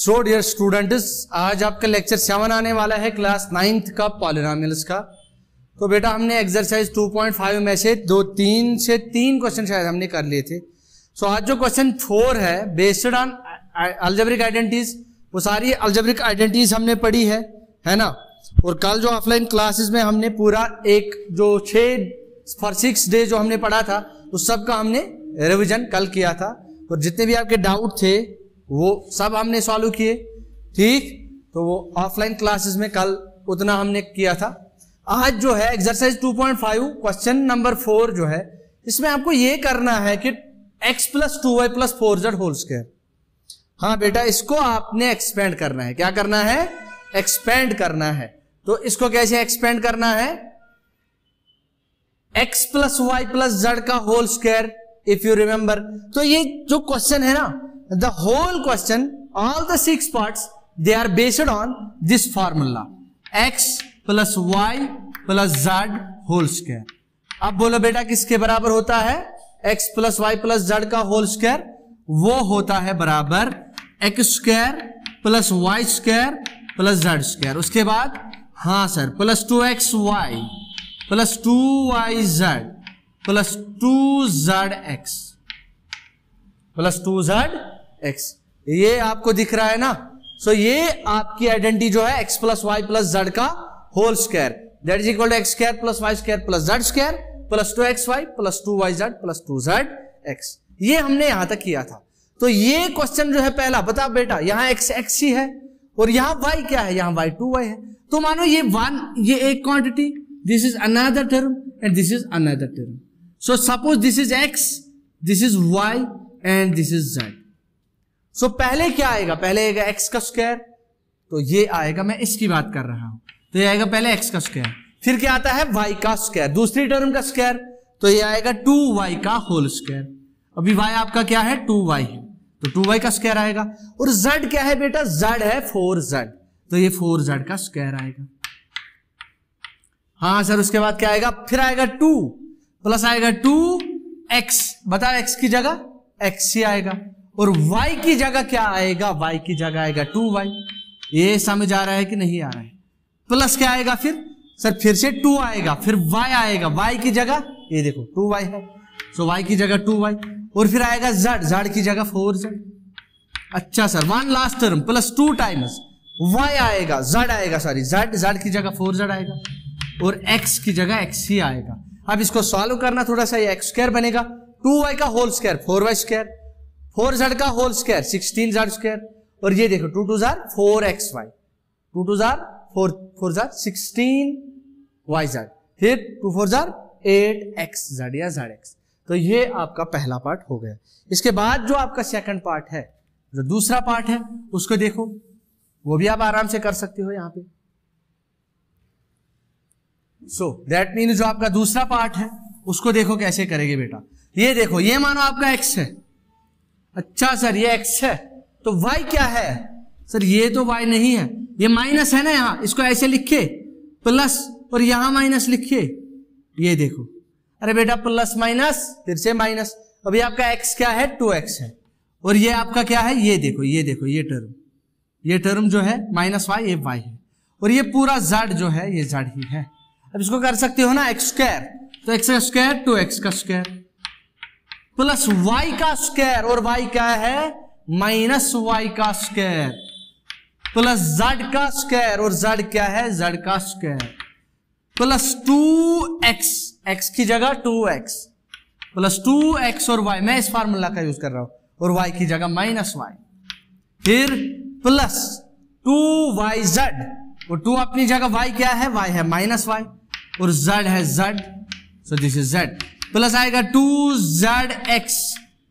So dear students आज आपका lecture seven आने वाला है क्लास नाइन्थ का पॉलिनामिल्स का तो बेटा हमने एक्सरसाइज 2.5 में से दो तीन से तीन क्वेश्चन शायद हमने कर लिए थे सो so, आज जो क्वेश्चन फोर है बेस्ड ऑन अल्जेब्रिक आइडेंटिटीज वो सारी अल्जेब्रिक आइडेंटिटीज हमने पढ़ी है है ना और कल जो ऑफलाइन क्लासेस में हमने पूरा एक जो छः फॉर सिक्स डे जो हमने पढ़ा था उस सब का हमने रिविजन कल किया था और जितने भी आपके डाउट थे वो सब हमने सॉल्व किए ठीक तो वो ऑफलाइन क्लासेस में कल उतना हमने किया था आज जो है एक्सरसाइज 2.5 क्वेश्चन नंबर फोर जो है इसमें आपको ये करना है कि x plus two y plus four z whole square हाँ बेटा इसको आपने एक्सपेंड करना है क्या करना है एक्सपेंड करना है तो इसको कैसे एक्सपेंड करना है x plus Y plus Z का whole square if you remember तो ये जो क्वेश्चन है ना the whole question, all the six parts, they are based on this formula. x plus y plus z whole square अब बोलो बेटा किसके बराबर होता है x plus Y plus Z का होल स्क्वायर वो होता है बराबर x square plus Y square plus Z square उसके बाद हाँ sir plus two x Y plus two Y Z plus two Z x plus two Z x ये आपको दिख रहा है ना सो so ये आपकी आइडेंटिटी जो है x plus Y plus Z का whole square that is equal to x square plus Y square plus Z square plus two x Y plus two Y Z plus two Z x ये हमने यहां तक किया था तो ये question जो है पहला बता बेटा यहां एक्स एक्स ही है और यहां वाई क्या है यहां वाई टू वाई है तो मानो ये वन ये एक quantity this is another term and this is another term so suppose this is x this is y and this is z so so, पहले क्या आएगा पहले आएगा एक्स का स्क्वायर तो ये आएगा मैं इसकी बात कर रहा हूं तो ये आएगा पहले एक्स का स्क्वायर फिर क्या आता है वाई का स्क्वायर दूसरी टर्म का स्क्वायर तो ये आएगा टू वाई का होल स्क्वायर अभी वाई आपका क्या है टू वाई है तो टू वाई का स्क्वायर आएगा और जेड क्या है बेटा जेड है फोर जेड तो ये फोर जेड का स्क्वायर आएगा हाँ सर उसके बाद क्या आएगा फिर आएगा टू प्लस आएगा टू एक्स बताओ एक्स की जगह एक्स ही आएगा और y की जगह क्या आएगा y की जगह आएगा टू वाई ये समझ आ रहा है कि नहीं आ रहा है प्लस क्या आएगा फिर सर फिर से टू आएगा फिर y आएगा y की जगह ये देखो टू वाई है सो so, y की जगह टू वाई और फिर आएगा z z की जगह फोर जेड अच्छा sir one last term plus two times y आएगा z आएगा सॉरी z z की जगह फोर जेड आएगा और x की जगह x ही आएगा अब इसको सॉल्व करना थोड़ा सा ये एक्स स्क्वायर बनेगा टू वाई का whole square four y square four Z का whole square sixteen z square और ये देखो टू टू जार four x Y two two जार फोर फोर जार सिक्सटीन वाई जेड फिर टू फोर जार एट एक्स जेड या जेड एक्स तो ये आपका पहला पार्ट हो गया इसके बाद जो आपका सेकंड पार्ट है जो दूसरा पार्ट है उसको देखो वो भी आप आराम से कर सकते हो यहां पे सो दैट मीन जो आपका दूसरा पार्ट है उसको देखो कैसे करेंगे बेटा ये देखो ये मानो आपका एक्स है अच्छा सर ये एक्स है तो वाई क्या है सर ये तो वाई नहीं है ये माइनस है ना यहाँ इसको ऐसे लिखिए प्लस और यहाँ माइनस लिखिए ये देखो अरे बेटा प्लस माइनस फिर से माइनस अभी आपका एक्स क्या है टू एक्स है और ये आपका क्या है ये देखो ये देखो ये टर्म ये टर्म जो है माइनस वाई ये वाई है और ये पूरा जड जो है ये जड ही है अब इसको कर सकते हो ना एक्स स्क्वायर तो एक्स स्क्वायर टू एक्स का स्क्वायर प्लस वाई का स्क्वायर और वाई क्या है माइनस वाई का स्क्वायर प्लस जेड का स्क्वायर और जेड क्या है जेड का square plus two x x की जगह two x plus two x और वाई मैं इस फार्मूला का यूज कर रहा हूं और वाई की जगह माइनस वाई फिर प्लस टू वाई जेड और टू अपनी जगह वाई क्या है वाई है माइनस वाई और जेड है z so this is z plus आएगा टू जेड एक्स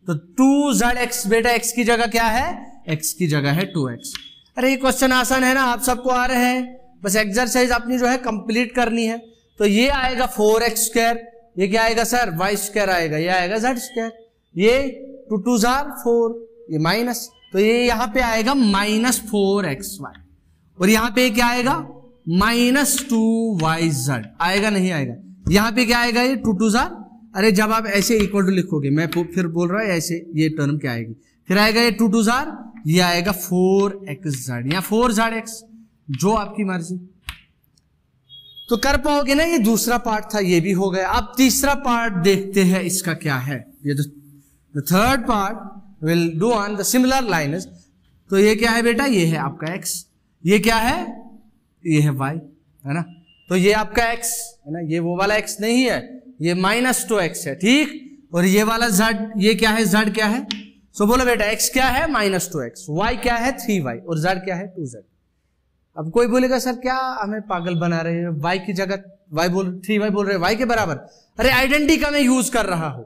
तो टू जेड एक्स बेटा एक्स की जगह क्या है एक्स की जगह है टू एक्स अरे ये क्वेश्चन आसान है ना आप सबको आ रहे हैं बस एक्सरसाइज अपनी जो है कंप्लीट करनी है तो ये आएगा फोर एक्स स्क्वायर ये क्या आएगा सर वाई स्क्वायर आएगा ये आएगा जेड स्क्वायर ये टू टू जार फोर ये माइनस तो ये यहाँ पे आएगा माइनस फोर एक्स वाई और यहाँ पे क्या आएगा माइनस टू वाई जेड आएगा नहीं आएगा यहाँ पे क्या आएगा ये टू टू जार अरे जब आप ऐसे इक्वल टू लिखोगे मैं फिर बोल रहा हूँ ऐसे ये टर्म क्या आएगी फिर आएगा ये टू टू जार ये आएगा फोर एक्स जार या फोर जार एक्स जो आपकी मर्जी तो कर पाओगे ना ये दूसरा पार्ट था ये भी हो गया अब तीसरा पार्ट देखते हैं इसका क्या है ये जो third part will do on the similar line तो ये क्या है बेटा ये है आपका एक्स ये क्या है ये है वाई है ना तो ये आपका एक्स है ना ये वो वाला एक्स नहीं है ये माइनस टू एक्स है ठीक और ये वाला जड ये क्या है जड क्या है सो बोलो बेटा एक्स क्या है माइनस टू एक्स वाई क्या है थ्री वाई और जड क्या है टू जेड अब कोई बोलेगा सर क्या हमें पागल बना रहे हैं वाई की जगह वाई बोल थ्री वाई बोल रहे वाई के बराबर अरे आइडेंटिटी का मैं यूज कर रहा हूं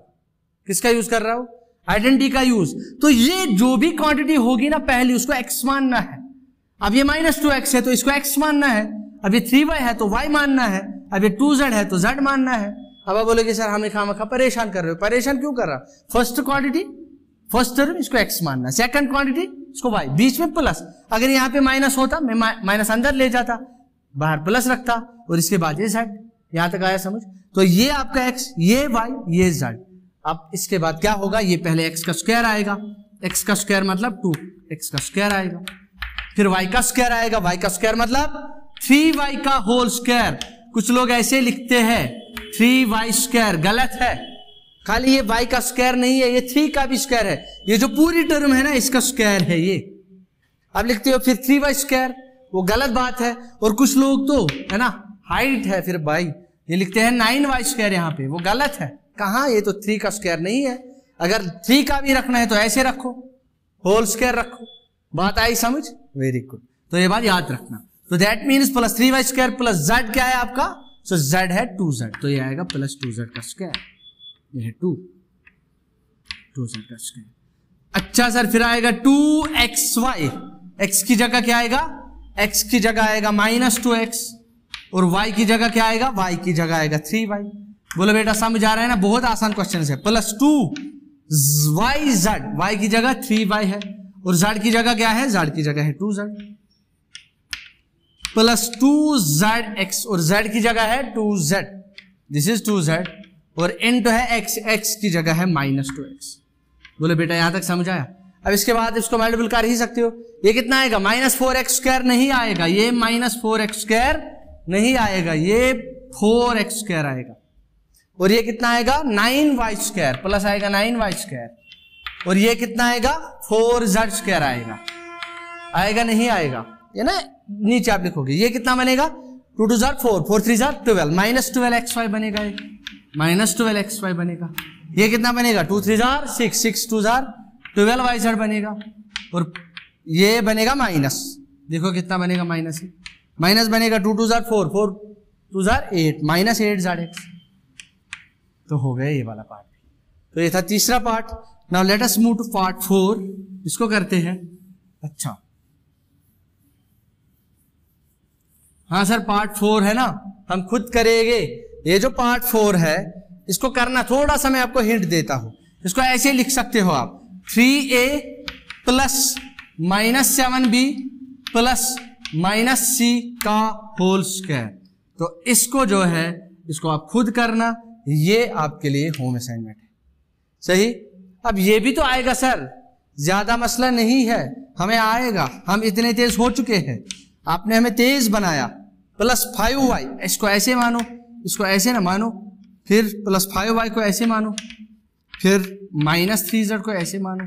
किसका यूज कर रहा हूं आइडेंटिटी का यूज तो ये जो भी क्वांटिटी होगी ना पहली उसको एक्स मानना है अब ये माइनस टू एक्स है तो इसको एक्स मानना है अब ये थ्री वाई है तो वाई मानना है अब ये टू जेड है तो जेड मानना है अब आप बोलोगे सर हमें खामा खा परेशान कर रहे हो परेशान क्यों कर रहा फर्स्ट क्वांटिटी फर्स्ट टर्म इसको एक्स मानना सेकंड क्वांटिटी इसको वाई बीच में प्लस अगर यहाँ पे माइनस होता मैं माइनस अंदर ले जाता बाहर प्लस रखता और इसके बाद ये जेड यहां तक आया समझ तो ये आपका एक्स ये वाई ये जेड अब इसके बाद क्या होगा ये पहले एक्स का स्क्वायर आएगा एक्स का स्क्वायर मतलब टू एक्स का स्क्वायर आएगा फिर वाई का स्क्वायर आएगा वाई का स्क्वायर मतलब थ्री वाई का होल स्क्वायर कुछ लोग ऐसे लिखते हैं थ्री वाई स्क्वायर गलत है खाली ये वाई का स्क्वायर नहीं है ये थ्री का भी स्क्वायर है ये जो पूरी टर्म है ना इसका स्क्वायर है ये अब लिखते हो फिर थ्री वाई स्क्वायर वो गलत बात है और कुछ लोग तो है ना हाइट है फिर भाई ये लिखते हैं नाइन वाई स्क्वायर यहाँ पे वो गलत है कहा ये तो थ्री का स्क्वायर नहीं है अगर थ्री का भी रखना है तो ऐसे रखो होल स्क्वायर रखो बात आई समझ वेरी गुड तो ये बात याद रखना तो that means plus three y square plus z क्या है आपका सो जेड है टू जेड तो ये आएगा प्लस टू जेड का स्क्वायर ये है टू टू जेड का स्क्वायर अच्छा सर फिर आएगा टू एक्स वाई एक्स की जगह क्या आएगा एक्स की जगह आएगा माइनस टू एक्स और वाई की जगह क्या आएगा वाई की जगह आएगा थ्री वाई बोलो बेटा समझ आ रहा है ना बहुत आसान क्वेश्चन है plus two Y Z y की जगह थ्री वाई है और जेड की जगह क्या है जेड की जगह है two z plus two Z x और जेड की जगह है two z this is two Z और एन तो है एक्स एक्स की जगह है माइनस टू एक्स बोले बेटा यहां तक समझ आया अब इसके बाद इसको मल्टीपल कर ही सकते हो ये कितना आएगा माइनस फोर एक्स स्क्वायर नहीं आएगा ये माइनस फोर एक्स स्क्वायर नहीं आएगा ये फोर एक्स स्क्वायर आएगा और ये कितना आएगा नाइन वाई स्क्वायर प्लस आएगा नाइन वाई स्क्वायर और ये कितना आएगा फोर जेड स्क्वायर आएगा आएगा नहीं आएगा ये ना नीचे आप लिखोगे ये कितना बनेगा टू टू जार फोर फोर थ्री जार twelve minus twelve x y बनेगा ये माइनस ट्वेल्व एक्स वाई बनेगा ये कितना बनेगा टू थ्री जार सिक्स सिक्स टू जार ट्वेल्व वाई जार बनेगा और ये बनेगा माइनस देखो कितना बनेगा माइनस ही माइनस बनेगा टू टू जार फोर फोर टू जार एट माइनस एट जार एक्स तो हो गया ये वाला पार्ट तो ये था तीसरा part now let us move to part four इसको करते हैं अच्छा हाँ सर पार्ट फोर है ना हम खुद करेंगे ये जो पार्ट फोर है इसको करना थोड़ा सा मैं आपको हिंट देता हूं इसको ऐसे लिख सकते हो आप three a plus minus seven b plus minus c का होल स्क्वायर तो इसको जो है इसको आप खुद करना ये आपके लिए होम असाइनमेंट है सही अब ये भी तो आएगा सर ज्यादा मसला नहीं है हमें आएगा हम इतने तेज हो चुके हैं आपने हमें तेज बनाया प्लस फाइव वाई इसको ऐसे मानो इसको ऐसे ना मानो फिर प्लस फाइव वाई को ऐसे मानो फिर माइनस थ्री जेड को ऐसे मानो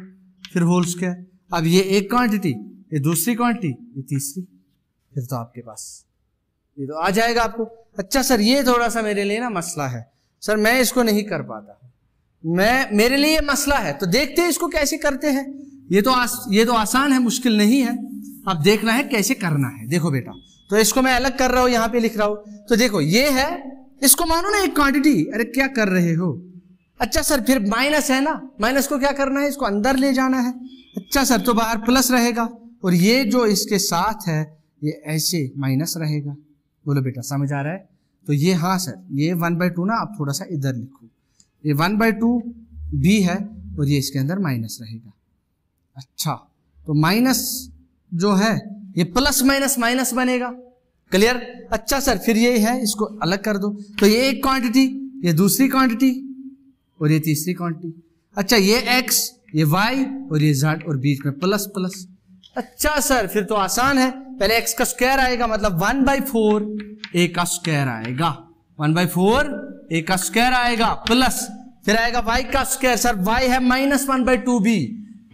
फिर होल स्क्वायर अब ये एक क्वांटिटी ये दूसरी क्वांटिटी ये तीसरी फिर तो आपके पास ये तो आ जाएगा आपको अच्छा सर ये थोड़ा सा मेरे लिए ना मसला है सर मैं इसको नहीं कर पाता मैं मेरे लिए मसला है तो देखते हैं इसको कैसे करते हैं ये तो आस, ये तो आसान है मुश्किल नहीं है अब देखना है कैसे करना है देखो बेटा तो इसको मैं अलग कर रहा हूं यहां पे लिख रहा हूं तो देखो ये है इसको मानो ना एक क्वांटिटी अरे क्या कर रहे हो अच्छा सर फिर माइनस है ना माइनस को क्या करना है इसको अंदर ले जाना है अच्छा सर तो बाहर प्लस रहेगा और ये जो इसके साथ है ये ऐसे माइनस रहेगा बोलो बेटा समझ आ रहा है तो ये हाँ सर ये वन बाई टू ना आप थोड़ा सा इधर लिखो ये वन बाई टू बी है और ये इसके अंदर माइनस रहेगा अच्छा तो माइनस जो है ये प्लस माइनस माइनस बनेगा क्लियर अच्छा सर फिर ये है इसको अलग कर दो तो ये एक क्वांटिटी ये दूसरी क्वांटिटी और ये तीसरी क्वांटिटी अच्छा ये एक्स ये वाई और ये जेड और बीच में प्लस प्लस अच्छा सर फिर तो आसान है पहले एक्स का स्क्वायर आएगा मतलब वन बाई फोर ए का स्क्वायर आएगा वन बाई फोर ए का स्क्वायर आएगा प्लस फिर आएगा वाई का स्क्वायर सर वाई है minus one by two b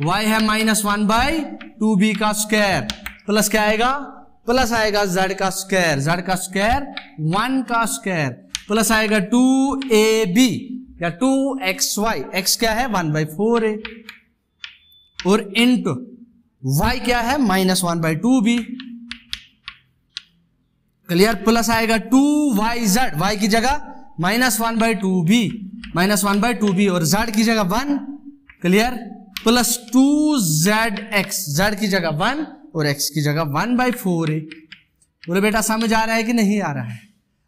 y है minus one by two b का स्क्वायर प्लस क्या आएगा प्लस आएगा जेड का स्क्वायर जेड का स्क्वायर वन का स्क्वायर प्लस आएगा टू ए बी या टू एक्स वाई एक्स क्या है वन बाई फोर ए और इंटू वाई क्या है minus one by two b clear plus आएगा टू वाई जेड वाई की जगह minus one by two b minus one by two b और जेड की जगह one clear plus two Z x z की जगह वन और एक्स की जगह वन बाई फोर है बोले बेटा समझ आ रहा है कि नहीं आ रहा है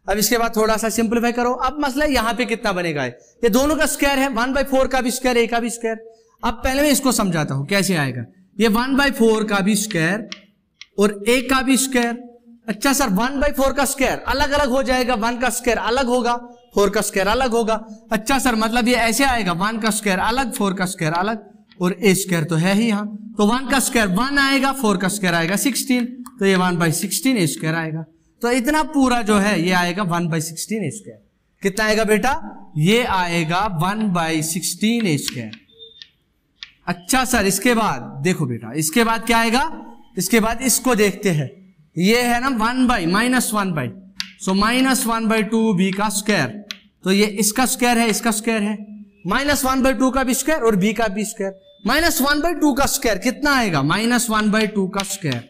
अब इसके बाद थोड़ा सा सिंप्लीफाई करो अब मसला यहाँ पे कितना बनेगा ये दोनों का स्क्वायर है वन बाई फोर का भी स्क्वायर ए का भी स्क्वायर अब पहले मैं इसको समझाता हूं कैसे आएगा ये वन बाई फोर का भी स्क्वायर और ए का भी स्क्वायर अच्छा सर वन बाई फोर का स्क्वायर अलग अलग हो जाएगा वन का स्क्वायर अलग होगा फोर का स्क्वायर अलग होगा अच्छा सर मतलब ये ऐसे आएगा वन का स्क्वायर अलग फोर का स्क्वायर अलग और ए स्क्र तो है ही यहाँ तो वन का स्क्वायर वन आएगा फोर का स्क्वायर आएगा सिक्सटीन तो ये one by sixteen a square आएगा तो इतना पूरा जो है ये आएगा one by sixteen a square कितना आएगा बेटा ये आएगा one by sixteen a square अच्छा सर इसके बाद देखो बेटा इसके बाद क्या आएगा इसके बाद इसको देखते हैं ये है ना one by minus one by so minus one by two b का स्क्वायर तो ये इसका स्क्वायर है इसका स्क्वायर है माइनस वन बाई टू का भी स्क्वायर और बी का भी square minus one by two का स्क्वायर कितना आएगा माइनस वन बाई टू का स्क्वायर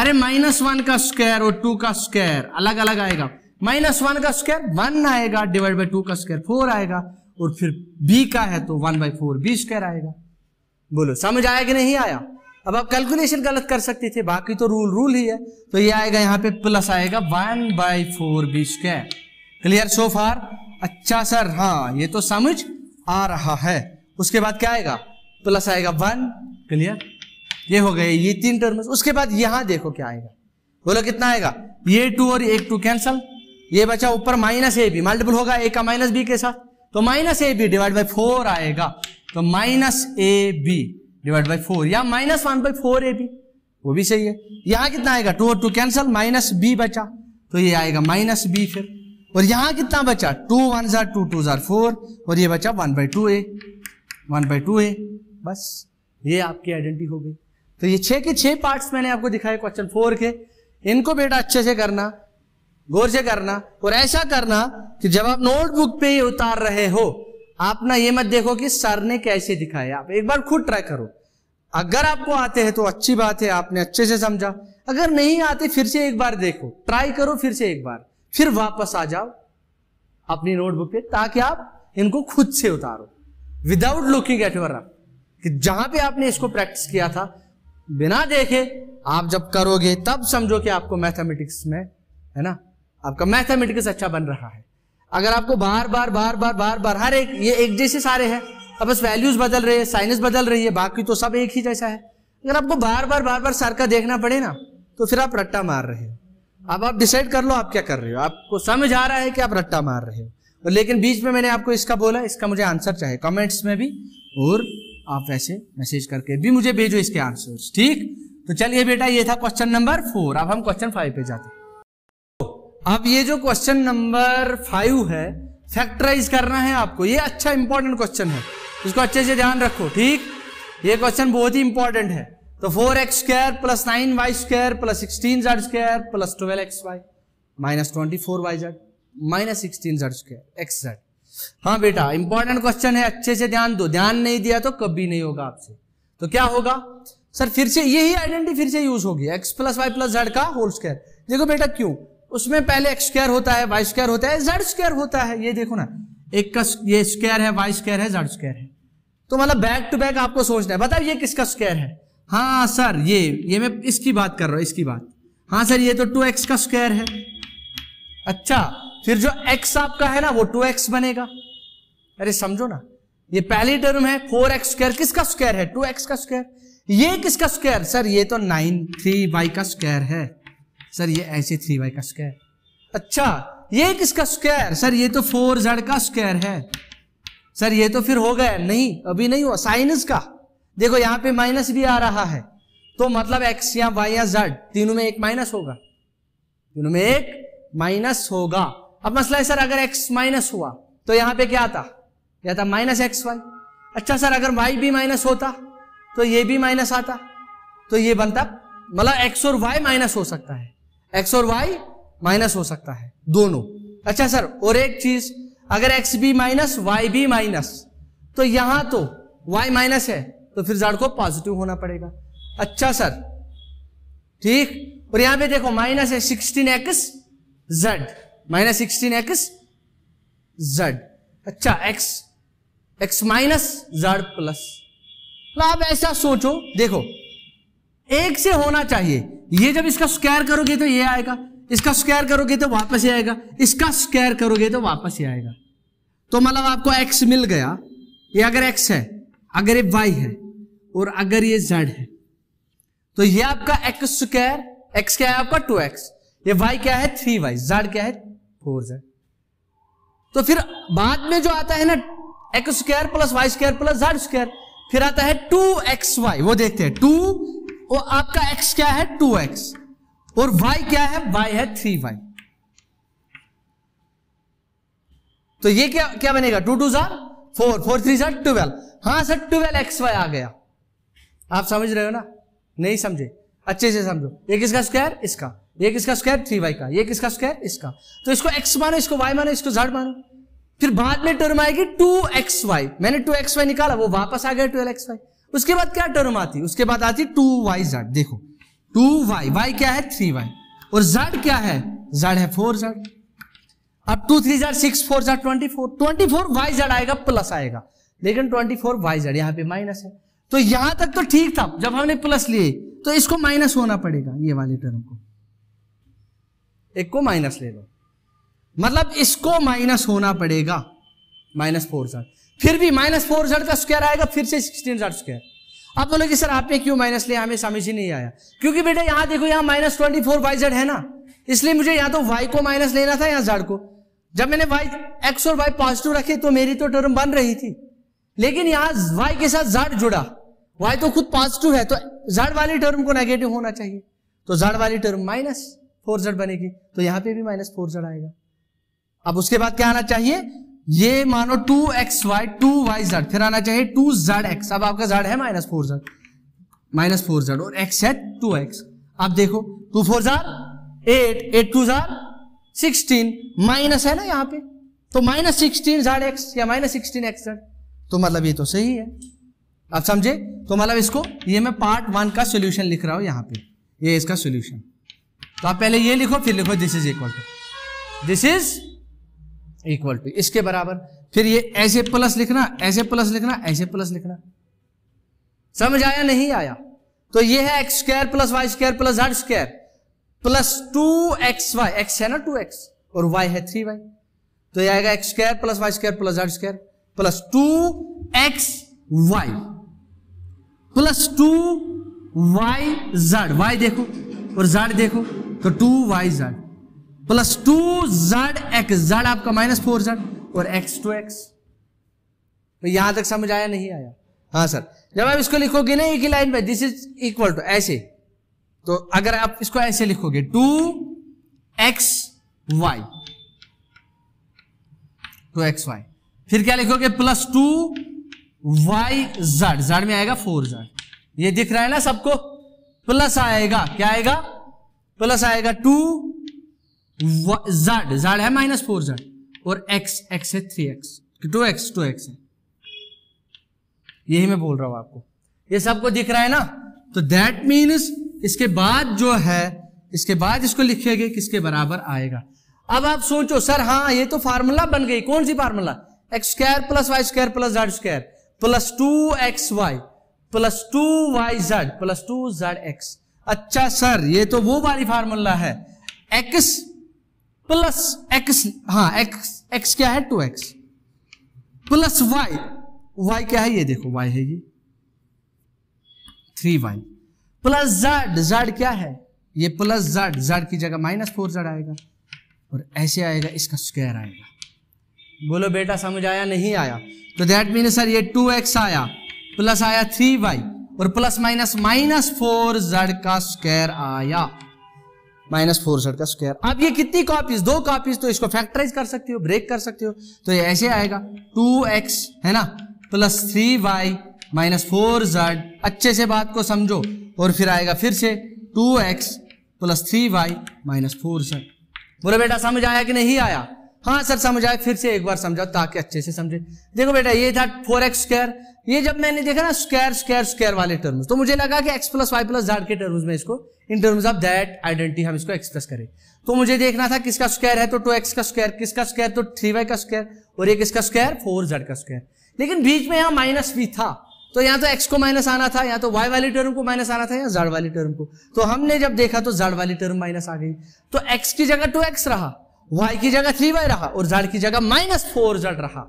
अरे माइनस वन का स्क्वायर और टू का स्क्वायर अलग अलग आएगा माइनस वन का स्क्वायर वन आएगा डिवाइड बाई टू का स्क्वायर फोर आएगा और फिर बी का है तो one by four b square आएगा बोलो समझ आया कि नहीं आया अब आप कैलकुलेशन गलत कर सकते थे बाकी तो रूल रूल ही है तो ये आएगा यहाँ पे प्लस आएगा one by four b square clear so far अच्छा सर हाँ ये तो समझ आ रहा है उसके बाद क्या आएगा प्लस तो आएगा वन क्लियर ये हो गए ये तीन टर्म उसके बाद यहां देखो क्या आएगा बोलो कितना आएगा ये टू और एक टू कैंसल ये बचा ऊपर माइनस ए बी मल्टीपल होगा ए का माइनस बी के साथ तो minus a b divide by four आएगा तो minus a b divide by four या minus one by four a b वो भी सही है यहाँ कितना आएगा टू और टू कैंसल माइनस बी बचा तो ये आएगा माइनस बी फिर और यहाँ कितना बचा टू वन जार टू टू जार फोर और ये बचा one by two a one by two a बस ये आपकी आइडेंटिटी हो गई तो ये छे के छः पार्ट्स मैंने आपको दिखाए क्वेश्चन फोर के इनको बेटा अच्छे से करना गौर से करना और ऐसा करना कि जब आप नोटबुक पे ही उतार रहे हो आप ना ये मत देखो कि सर ने कैसे दिखाए आप एक बार खुद ट्राई करो अगर आपको आते हैं तो अच्छी बात है आपने अच्छे से समझा अगर नहीं आते फिर से एक बार देखो ट्राई करो फिर से एक बार फिर वापस आ जाओ अपनी नोटबुक पे ताकि आप इनको खुद से उतारो without looking at your up कि जहां भी आपने इसको प्रैक्टिस किया था बिना देखे आप जब करोगे तब समझो कि आपको मैथमेटिक्स में है ना आपका मैथमेटिक्स अच्छा बन रहा है अगर आपको बार बार बार बार बार बार हर एक ये एक जैसे सारे हैं अब बस वैल्यूज बदल रहे हैं साइनस बदल रही है बाकी तो सब एक ही जैसा है अगर आपको बार बार बार बार सर का देखना पड़े ना तो फिर आप रट्टा मार रहे हो अब आप डिसाइड कर लो आप क्या कर रहे हो आपको समझ आ रहा है कि आप रट्टा मार रहे हो लेकिन बीच में मैंने आपको इसका बोला इसका मुझे आंसर चाहिए कमेंट्स में भी और आप वैसे मैसेज करके भी मुझे भेजो इसके आंसर ठीक तो चलिए बेटा ये था क्वेश्चन नंबर फोर अब हम क्वेश्चन फाइव पे जाते अब ये जो क्वेश्चन नंबर फाइव है फैक्टराइज करना है आपको ये अच्छा इंपॉर्टेंट क्वेश्चन है इसको अच्छे से ध्यान रखो ठीक ये क्वेश्चन बहुत ही इंपॉर्टेंट है तो four x square plus nine y square plus sixteen z square plus twelve x y minus twenty four Y z minus sixteen z square x z हाँ बेटा इंपॉर्टेंट क्वेश्चन है अच्छे से ध्यान दो ध्यान नहीं दिया तो कभी नहीं होगा आपसे तो क्या होगा सर फिर से यही आइडेंटिटी फिर से यूज होगी x plus Y plus Z का होल स्क्वायर देखो बेटा क्यों उसमें पहले एक्स स्क्वायर होता है वाई स्क्वायर होता है जेड स्क्वायर होता है ये देखो ना एक का ये स्क्वायर है वाई स्क्वायर है जेड स्क्वायर है तो मतलब बैक टू बैक आपको सोचना है बताओ ये किसका स्क्वायर है हाँ सर ये ये मैं इसकी बात कर रहा हूं इसकी बात हाँ सर ये तो टू एक्स का स्क्वायर है अच्छा फिर जो x आपका है ना वो 2x बनेगा अरे समझो ना ये पहली टर्म है फोर एक्स स्क्र किसका स्क्वायर है 2x का स्क्वायर ये किसका स्क्वायर सर ये तो नाइन थ्री वाई का स्क्वायर है सर ये ऐसे वाई का स्क्वायर अच्छा ये किसका स्क्वायर सर ये तो फोर जेड का स्क्वायर है सर ये तो फिर हो गया नहीं अभी नहीं हुआ साइनस का देखो यहां पे माइनस भी आ रहा है तो मतलब एक्स या वाई या जेड तीनों में एक माइनस होगा तीनों में एक माइनस होगा अब मसला है सर अगर एक्स माइनस हुआ तो यहां पे क्या आता यह था माइनस एक्स वाई अच्छा सर अगर वाई भी माइनस होता तो ये भी माइनस आता तो ये बनता मतलब एक्स और वाई माइनस हो सकता है एक्स और वाई माइनस हो सकता है दोनों अच्छा सर और एक चीज अगर एक्स भी माइनस वाई भी माइनस तो यहां तो वाई माइनस है तो फिर जड़ को पॉजिटिव होना पड़ेगा अच्छा सर ठीक और यहां पे देखो माइनस है sixteen X Z minus sixteen X Z अच्छा X X minus Z plus तो आप ऐसा सोचो देखो एक से होना चाहिए ये जब इसका स्क्वायर करोगे तो ये आएगा इसका स्क्वायर करोगे तो वापस ही आएगा इसका स्क्वायर करोगे तो वापस ही आएगा तो मतलब आपको एक्स मिल गया ये अगर एक्स है अगर ये वाई है और अगर ये जेड है तो ये आपका एक्स स्क्वायर एक्स क्या है आपका टू एक्स ये वाई क्या है थ्री वाई जेड क्या है फोर्स है तो फिर बाद में जो आता है ना x square plus Y square plus Z square फिर आता है टू एक्स वाई वो देखते हैं टू और आपका एक्स क्या है टू एक्स और वाई क्या है वाई है थ्री वाई तो ये क्या क्या बनेगा टू टू जार फोर फोर थ्री जार ट्वेल्व हाँ सर ट्वेल्व एक्स वाई आ गया आप समझ रहे हो ना नहीं समझे अच्छे से समझो ये किसका स्क्वायर इसका ये किसका स्क्वायर थ्री वाई का ये किसका स्क्वायर इसका तो इसको एक्स मानो इसको वाई मानो इसको जेड मानो फिर बाद में टर्म आएगी टू एक्स वाई मैंने टू एक्स वाई निकाला वो वापस आ गया ट्वेल्व एक्स वाई उसके बाद क्या टर्म आती उसके बाद आती टू वाई जेड देखो टू वाई वाई क्या है थ्री वाई और जेड क्या है जेड है फोर जेड अब two three Z six four Z twenty four twenty four Y Z आएगा प्लस आएगा लेकिन ट्वेंटी फोर वाई जेड यहाँ पे माइनस है तो यहां तक तो ठीक था जब हमने प्लस लिए तो इसको माइनस होना पड़ेगा ये वाले टर्म को एक को माइनस ले लो मतलब इसको माइनस होना पड़ेगा माइनस फोर जड फिर भी माइनस फोर जेड का स्क्वायर आएगा फिर से सिक्सटीन जेड स्क्वायर आप बोलोगे सर आपने क्यों माइनस लिया हमें समझ ही नहीं आया क्योंकि बेटा यहां देखो यहां minus twenty four Y Z है ना इसलिए मुझे या तो वाई को माइनस लेना था या जेड को जब मैंने वाई एक्स और वाई पॉजिटिव रखे तो मेरी तो टर्म बन रही थी लेकिन यहां वाई के साथ जेड जुड़ा वाई तो खुद पॉजिटिव है तो जड़ वाली टर्म को नेगेटिव होना चाहिए तो जड़ वाली टर्म माइनस फोर जड़ बनेगी तो यहां पे भी माइनस फोर जड़ आएगा अब उसके बाद क्या आना चाहिए ये मानो two x Y two Y Z फिर आना चाहिए टू जेड एक्स अब आपका जड़ है minus four Z minus four Z और एक्स है टू एक्स अब देखो टू फोर जार एट एट टू जार सिक्सटीन माइनस है ना यहाँ पे तो माइनस सिक्सटीन जेड एक्स या माइनस सिक्सटीन एक्स जड़ तो मतलब ये तो सही है आप समझे तो मतलब इसको ये मैं पार्ट वन का सोल्यूशन लिख रहा हूँ यहाँ पे ये इसका सोल्यूशन तो आप पहले ये लिखो फिर लिखो this is equal to this is equal to इसके बराबर फिर ये ऐसे प्लस लिखना ऐसे प्लस लिखना ऐसे प्लस लिखना समझ आया नहीं आया तो ये है X square plus Y square plus Z square plus two x Y X है ना टू एक्स और वाई है थ्री वाई तो ये आएगा X square plus Y square plus Z square plus two x Y plus two Y Z Y देखो और Z देखो तो two Y Z plus two Z x Z आपका माइनस फोर जेड और X two X तो यहां तक समझ आया नहीं आया हाँ सर जब आप इसको लिखोगे ना एक ही लाइन में दिस इज इक्वल टू ऐसे तो अगर आप इसको ऐसे लिखोगे two x Y two x Y फिर क्या लिखोगे प्लस टू वाई जड जड में आएगा फोर जड ये दिख रहा है ना सबको प्लस आएगा क्या आएगा प्लस आएगा टू जड जड है माइनस फोर जड और एक्स एक्स है three X two X two X है यही मैं बोल रहा हूं आपको ये सबको दिख रहा है ना तो दैट मीन्स इसके बाद जो है इसके बाद इसको लिखेंगे किसके बराबर आएगा अब आप सोचो सर हाँ ये तो फार्मूला बन गई कौन सी formula X square plus Y square plus Z square plus two x Y plus two Y Z plus two Z X अच्छा सर ये तो वो वाली फार्मूला है एक्स प्लस एक्स हाँ एक्स एक्स क्या है two x plus Y Y क्या है ये देखो वाई है ये three Y plus Z Z क्या है ये प्लस जेड जेड की जगह माइनस फोर जेड आएगा और ऐसे आएगा इसका स्क्वायर आएगा बोलो बेटा समझ आया नहीं आया तो दैट मीन सर ये टू एक्स आया प्लस आया थ्री वाई और plus minus minus four Z का स्क्वायर आया माइनस फोर जेड का स्क्वायर अब ये कितनी कॉपीज दो कॉपीज तो इसको फैक्टराइज कर सकते हो ब्रेक कर सकते हो तो ये ऐसे आएगा टू एक्स है ना plus three Y minus four Z अच्छे से बात को समझो और फिर आएगा फिर से two x plus three Y minus four Z बोलो बेटा समझ आया कि नहीं आया हाँ सर समझ आए फिर से एक बार समझाओ ताकि अच्छे से समझे देखो बेटा ये था फोर एक्स स्क्वायर ये जब मैंने देखा ना स्क्वायर स्क्वायर स्क्वायर वाले टर्म्स तो मुझे लगा कि एक्स प्लस वाई प्लस जाड के टर्म्स में इसको in terms of that identity हम इसको एक्सप्रेस करें तो मुझे देखना था किसका स्क्वायर है तो टू एक्स का स्क्वायर किसका स्क्वायर तो थ्री वाई का स्क्वायर और एक इसका स्क्वायर फोर जेड का स्क्वायर लेकिन बीच में यहाँ माइनस भी था तो यहाँ तो एक्स को माइनस आना था या तो वाई वाली टर्म को माइनस आना था या जड़ वाली टर्म को तो हमने जब देखा तो जड वाली टर्म माइनस आ गई तो एक्स की जगह टू एक्स रहा वाई की जगह थ्री वाई रहा और जेड की जगह माइनस फोर जेड रहा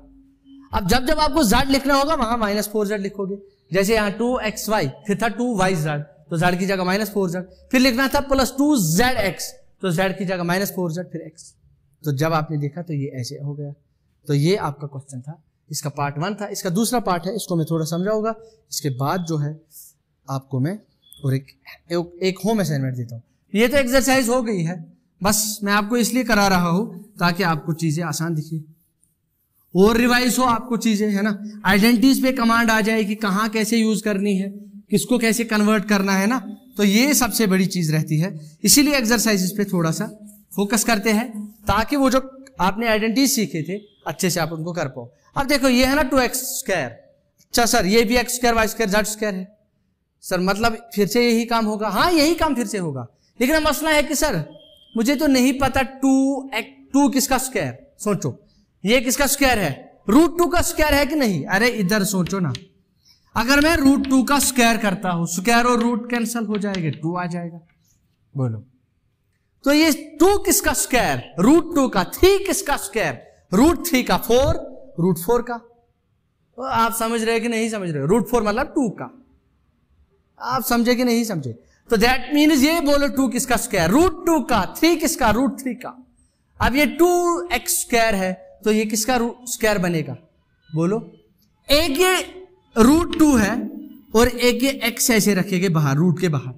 अब जब जब आपको जेड लिखना होगा वहां माइनस फोर जेड लिखोगे जैसे यहां टू एक्स वाई फिर था टू वाई जेड तो जेड की जगह माइनस फोर जेड फिर लिखना था प्लस टू जेड एक्स तो जेड की जगह माइनस फोर जेड फिर एक्स तो जब आपने देखा तो ये ऐसे हो गया तो ये आपका क्वेश्चन था इसका पार्ट वन था इसका दूसरा पार्ट है इसको मैं थोड़ा समझाऊंगा इसके बाद जो है आपको मैं और एक एक होम असाइनमेंट देता हूँ ये तो एक्सरसाइज हो गई है बस मैं आपको इसलिए करा रहा हूं ताकि आपको चीजें आसान दिखे और रिवाइज हो आपको चीजें है ना आइडेंटिटीज पे कमांड आ जाए कि कहाँ कैसे यूज करनी है किसको कैसे कन्वर्ट करना है ना तो ये सबसे बड़ी चीज रहती है इसीलिए एक्सरसाइजेस पे थोड़ा सा फोकस करते हैं ताकि वो जो आपने आइडेंटिटीज सीखे थे अच्छे से आप उनको कर पाओ अब देखो ये है ना टू एक्स स्क्वायर अच्छा सर ये भी X square Y square Z square है सर मतलब फिर से यही काम होगा हाँ यही काम फिर से होगा लेकिन मसला है कि सर मुझे तो नहीं पता टू एक टू किसका स्क्वायर सोचो ये किसका स्क्वायर है रूट टू का स्क्वायर है कि नहीं अरे इधर सोचो ना अगर मैं रूट टू का स्क्वायर करता हूं स्क्वायर और रूट कैंसिल हो जाएगा टू आ जाएगा बोलो तो ये टू किसका स्क्वायर रूट टू का थ्री किसका स्क्वायर रूट थ्री का फोर रूट फोर का तो आप समझ रहे कि नहीं समझ रहे रूट फोर मतलब टू का आप समझे कि नहीं समझे तो दैट मीन्स ये बोलो टू किसका स्क्वायर रूट टू का थ्री किसका रूट थ्री का अब ये टू एक्स स्क्वायर है तो ये किसका स्क्वायर बनेगा बोलो एक ये रूट टू है और एक ये एक्स ऐसे रखेंगे बाहर रूट के बाहर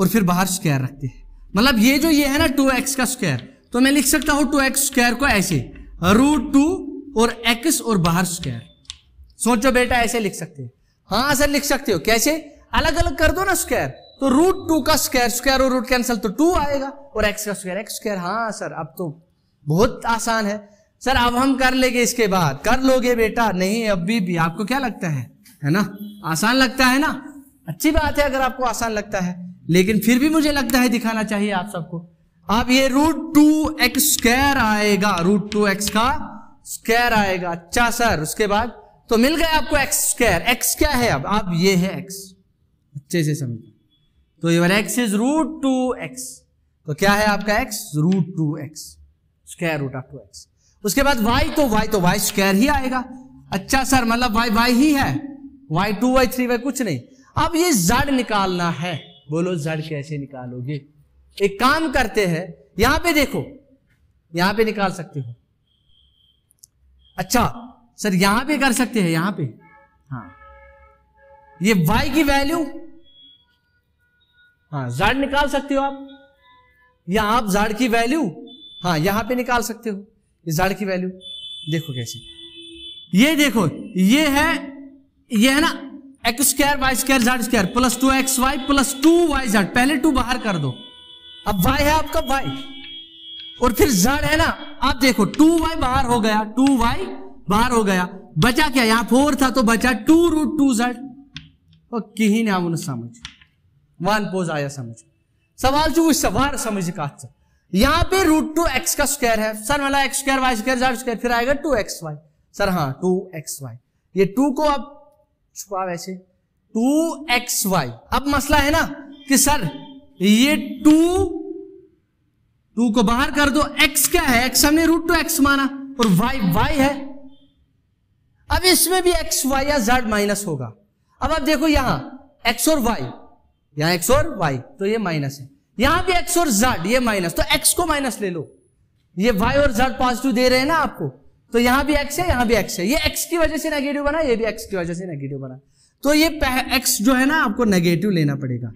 और फिर बाहर स्क्वायर रखते हैं मतलब ये जो ये है ना टू एक्स का स्क्वायर तो मैं लिख सकता हूं टू एक्स स्क्वायर को ऐसे रूट टू और एक्स और बाहर स्क्वायर सोचो बेटा ऐसे लिख सकते हो हाँ सर लिख सकते हो कैसे अलग अलग कर दो ना स्क्वायर तो रूट टू का स्क्वायर स्क्वायर और रूट कैंसिल तो टू आएगा और एक्स का स्क्वायर एक्स स्क्वायर हाँ सर अब तो बहुत आसान है सर अब हम कर लेंगे इसके बाद कर लोगे बेटा नहीं अभी भी आपको क्या लगता है है ना आसान लगता है ना अच्छी बात है अगर आपको आसान लगता है लेकिन फिर भी मुझे लगता है दिखाना चाहिए आप सबको अब ये रूट टू एक्स स्क्वायर आएगा रूट टू एक्स का स्क्वायर आएगा अच्छा सर उसके बाद तो मिल गया आपको एक्स स्क्वायर एक्स क्या है अब अब ये है एक्स अच्छे से समझ तो your X is root two X तो क्या है आपका X root two X square root of two X उसके बाद वाई तो वाई तो वाई स्क्र ही आएगा अच्छा सर मतलब वाई वाई ही है Y two Y three Y कुछ नहीं अब ये जड़ निकालना है बोलो जड़ कैसे निकालोगे एक काम करते हैं यहां पे देखो यहां पे निकाल सकते हो अच्छा सर यहां पे कर सकते हैं यहां पे हाँ ये y की वैल्यू हाँ जाड निकाल सकते हो आप या आप जाड की वैल्यू हाँ यहां पे निकाल सकते हो ये जाड की वैल्यू देखो कैसे ये देखो ये है ये है ना x square Y square Z square plus two x Y plus two Y Z पहले टू बाहर कर दो अब वाई है आपका वाई और फिर जड़ है ना आप देखो टू वाई बाहर हो गया टू वाई बाहर हो गया बचा क्या यहां फोर था तो बचा टू रूट टू जड़ और आप उन्हें समझ पोज आया समझ सवाल जो सवार समझ का यहाँ पे रूट टू एक्स का स्क्वायर है सर वाला X square Y square Z square फिर आएगा टू एक्स वाई सर हाँ टू एक्स वाई ये टू को आप छुपा वैसे टू एक्स वाई अब मसला है ना कि सर ये टू टू को बाहर कर दो एक्स क्या है एक्स हमने रूट टू एक्स माना और वाई वाई है अब इसमें भी एक्स वाई या जेड माइनस होगा अब आप देखो यहां एक्स और वाई यहाँ एक्स और वाई तो ये माइनस है यहां भी एक्स और जेड ये माइनस तो एक्स को माइनस ले लो ये वाई और जेड पॉजिटिव दे रहे हैं ना आपको तो यहां भी एक्स है यहां भी एक्स है ये एक्स की वजह से नेगेटिव बना ये भी एक्स की वजह से नेगेटिव बना तो ये एक्स जो है ना आपको नेगेटिव लेना पड़ेगा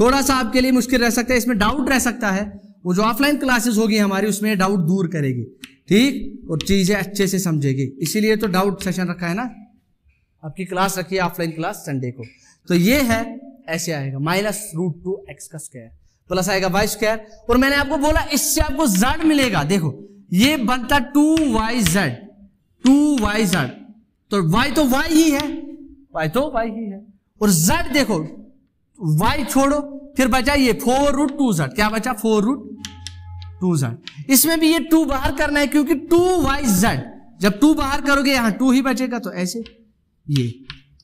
थोड़ा सा आपके लिए मुश्किल रह सकता है इसमें डाउट रह सकता है वो जो ऑफलाइन क्लासेस होगी हमारी उसमें डाउट दूर करेगी ठीक और चीजें अच्छे से समझेगी इसीलिए तो डाउट सेशन रखा है ना आपकी क्लास रखी है ऑफलाइन क्लास संडे को तो ये है ऐसे आएगा माइनस रूट टू एक्स का स्क्वायर प्लस आएगा वाई स्क्वायर और मैंने आपको बोला इससे आपको जेड मिलेगा देखो ये बनता two Y Z two Y Z तो वाई तो वाई ही है वाई तो वाई ही है और जेड देखो वाई छोड़ो फिर बचा ये फोर रूट टू जेड क्या बचा फोर रूट टू जेड इसमें भी ये टू बाहर करना है क्योंकि टू वाई जेड जब टू बाहर करोगे यहां टू ही बचेगा तो ऐसे ये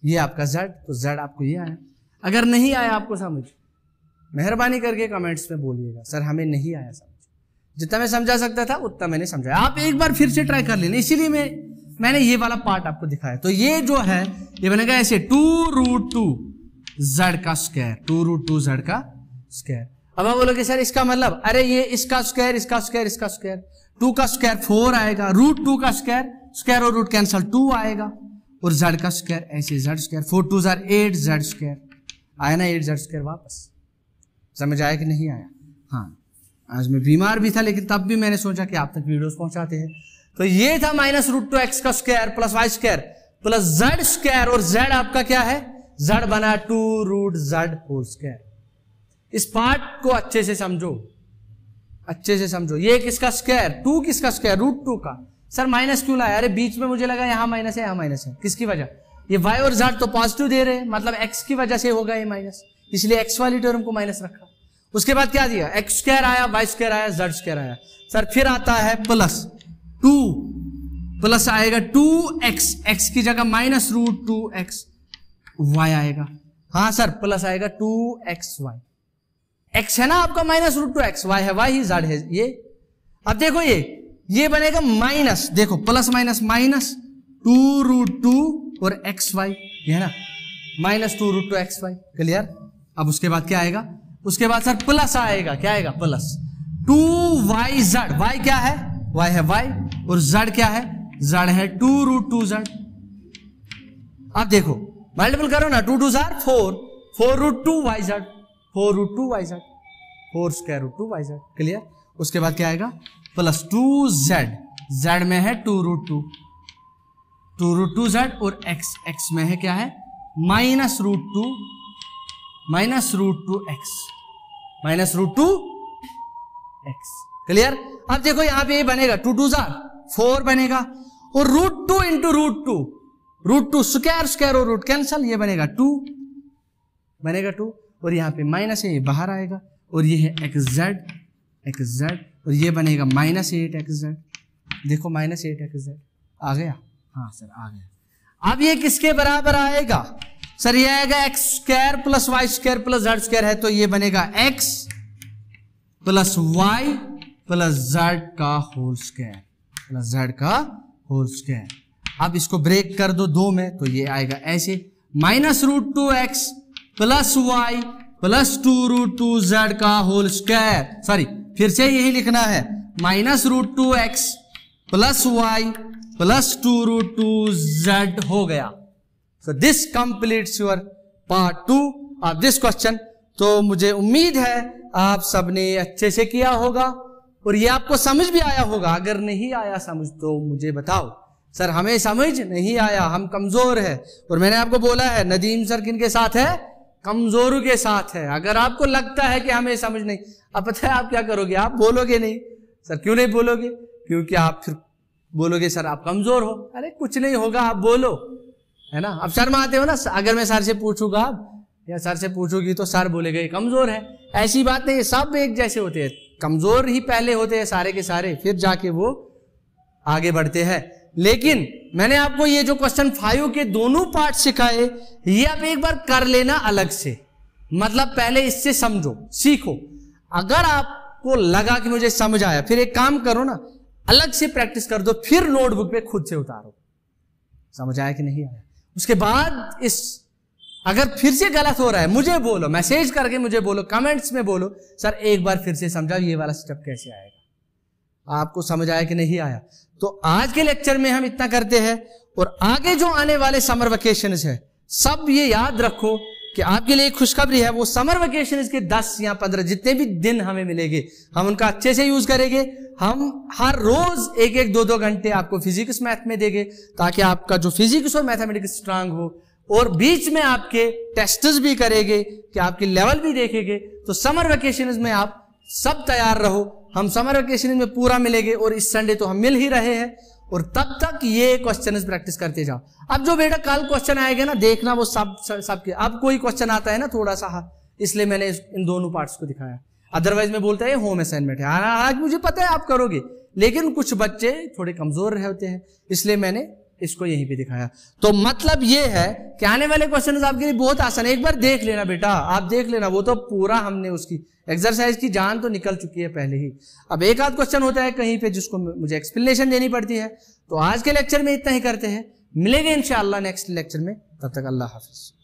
ये आपका जेड तो जेड आपको ये आया अगर नहीं आया आपको समझ मेहरबानी करके कमेंट्स में बोलिएगा सर हमें नहीं आया समझ जितना मैं समझा सकता था उतना मैंने समझाया आप एक बार फिर से ट्राई कर लेना इसीलिए मैं मैंने ये वाला पार्ट आपको दिखाया तो ये जो है ये बनेगा ऐसे टू रूट टू जेड का square two root two Z का स्क्वायर अब आप बोलोगे सर इसका मतलब अरे ये इसका स्क्वायर इसका स्क्वायर इसका स्क्वायर टू का स्क्वायर फोर आएगा रूट टू का स्क्वायर स्क्वायर और रूट कैंसल टू आएगा और जेड का स्क्वायर ऐसे Z square four two Z eight Z square आया ना एट जेड स्क्वायर वापस समझ आया कि नहीं आया हाँ आज मैं बीमार भी था लेकिन तब भी मैंने सोचा कि आप तक वीडियोस पहुंचाते हैं तो ये था माइनस रूट टू एक्स का square plus Y square plus Z square और जेड आपका क्या है जेड बना two root Z whole square इस पार्ट को अच्छे से समझो अच्छे से समझो ये किसका स्क्वायर टू किसका स्क्वायर रूट टू का सर माइनस क्यों लाया अरे बीच में मुझे लगा यहां माइनस है यहां माइनस है किसकी वजह ये वाई और जेड तो पॉजिटिव दे रहे हैं मतलब एक्स की वजह से होगा ये माइनस इसलिए एक्स वाली टर्म को माइनस रखा उसके बाद क्या दिया एक्स स्क्वायर आया वाई स्क्वायर आया जेड स्क्वायर आया सर फिर आता है प्लस टू प्लस आएगा टू एक्स एक्स की जगह minus root two x Y आएगा हाँ सर प्लस आएगा टू एक्स वाई एक्स है ना आपका minus root two x Y है वाई ही जेड है ये अब देखो ये ये बनेगा माइनस देखो plus minus minus two root two और एक्स वाई ये है ना minus two root two x Y clear अब उसके बाद क्या आएगा उसके बाद सर प्लस आएगा क्या आएगा plus two Y Z Y क्या है वाई है वाई और जड क्या है जड है टू रूट टू जड अब देखो मल्टीपल करो ना टू टू जार four four root two Y Z four root two Y Z four square root two Y Z clear उसके बाद क्या आएगा प्लस टू जेड जेड में है two root two two root two Z और X X में है क्या है minus root two minus root two X minus root two X clear अब देखो यहां पे ये बनेगा टू टू जेड फोर बनेगा और root two into root two root two square square और रूट कैंसल ये बनेगा टू बनेगा टू और यहाँ पे माइनस है ये बाहर आएगा और ये है एक्स जेड एक्स जेड और ये बनेगा माइनस एट एक्स जेड देखो माइनस एट एक्स जेड आ गया हाँ सर आ गया अब ये किसके बराबर आएगा सर ये आएगा X square plus Y square plus Z square है तो ये बनेगा X plus Y plus Z का होल स्क्वायर प्लस जेड का होल स्क्वायर अब इसको ब्रेक कर दो दो में तो ये आएगा ऐसे minus root two x plus Y plus two root two Z का होल स्क्वायर सॉरी फिर से यही लिखना है minus root two x plus Y plus two root two z हो गया so this complete your part two of this question तो मुझे उम्मीद है आप सबने अच्छे से किया होगा और ये आपको समझ भी आया होगा अगर नहीं आया समझ तो मुझे बताओ सर हमें समझ नहीं आया हम कमजोर है और मैंने आपको बोला है नदीम सर किन के साथ है कमजोर के साथ है अगर आपको लगता है कि हमें समझ नहीं अब पता है आप क्या करोगे आप बोलोगे नहीं सर क्यों नहीं बोलोगे क्योंकि आप फिर बोलोगे सर आप कमज़ोर हो अरे कुछ नहीं होगा आप बोलो है ना आप आते हो ना अगर मैं सर से पूछूंगा आप या सर से पूछूंगी तो सर बोलेगा ये कमज़ोर है ऐसी बात नहीं सब एक जैसे होते हैं कमज़ोर ही पहले होते हैं सारे के सारे फिर जाके वो आगे बढ़ते हैं लेकिन मैंने आपको ये जो क्वेश्चन फाइव के दोनों पार्ट सिखाए ये आप एक बार कर लेना अलग से मतलब पहले इससे समझो सीखो अगर आपको लगा कि मुझे समझ आया फिर एक काम करो ना अलग से प्रैक्टिस कर दो फिर नोटबुक पे खुद से उतारो समझ आया कि नहीं आया उसके बाद इस अगर फिर से गलत हो रहा है मुझे बोलो मैसेज करके मुझे बोलो कमेंट्स में बोलो सर एक बार फिर से समझाओ ये वाला स्टेप कैसे आएगा आपको समझ आया कि नहीं आया तो आज के लेक्चर में हम इतना करते हैं और आगे जो आने वाले समर वेकेशन है सब ये याद रखो कि आपके लिए खुशखबरी है वो समर वेकेशन के दस या पंद्रह जितने भी दिन हमें मिलेंगे हम उनका अच्छे से यूज करेंगे हम हर रोज एक एक दो दो घंटे आपको फिजिक्स मैथ में देंगे ताकि आपका जो फिजिक्स और मैथमेटिक्स स्ट्रांग हो और बीच में आपके टेस्ट भी करेंगे कि आपके लेवल भी देखेंगे तो समर वेकेशन में आप सब तैयार रहो हम समर वेकेशन में पूरा मिलेंगे और इस संडे तो हम मिल ही रहे हैं और तब तक ये क्वेश्चन प्रैक्टिस करते जाओ अब जो बेटा कल क्वेश्चन आएगा ना देखना वो सब सबके अब कोई क्वेश्चन आता है ना थोड़ा सा हाँ, इसलिए मैंने इन दोनों पार्ट्स को दिखाया अदरवाइज मैं बोलता है होम असाइनमेंट है हाँ, आज मुझे पता है आप करोगे लेकिन कुछ बच्चे थोड़े कमजोर रहे होते हैं इसलिए मैंने इसको यहीं पे दिखाया तो मतलब ये है कि आने वाले क्वेश्चन आपके लिए बहुत आसान है एक बार देख लेना बेटा आप देख लेना वो तो पूरा हमने उसकी एक्सरसाइज की जान तो निकल चुकी है पहले ही अब एक आध क्वेश्चन होता है कहीं पे जिसको मुझे एक्सप्लेनेशन देनी पड़ती है तो आज के लेक्चर में इतना ही करते हैं मिलेंगे इंशाल्लाह नेक्स्ट लेक्चर में तब तक अल्लाह हाफिज़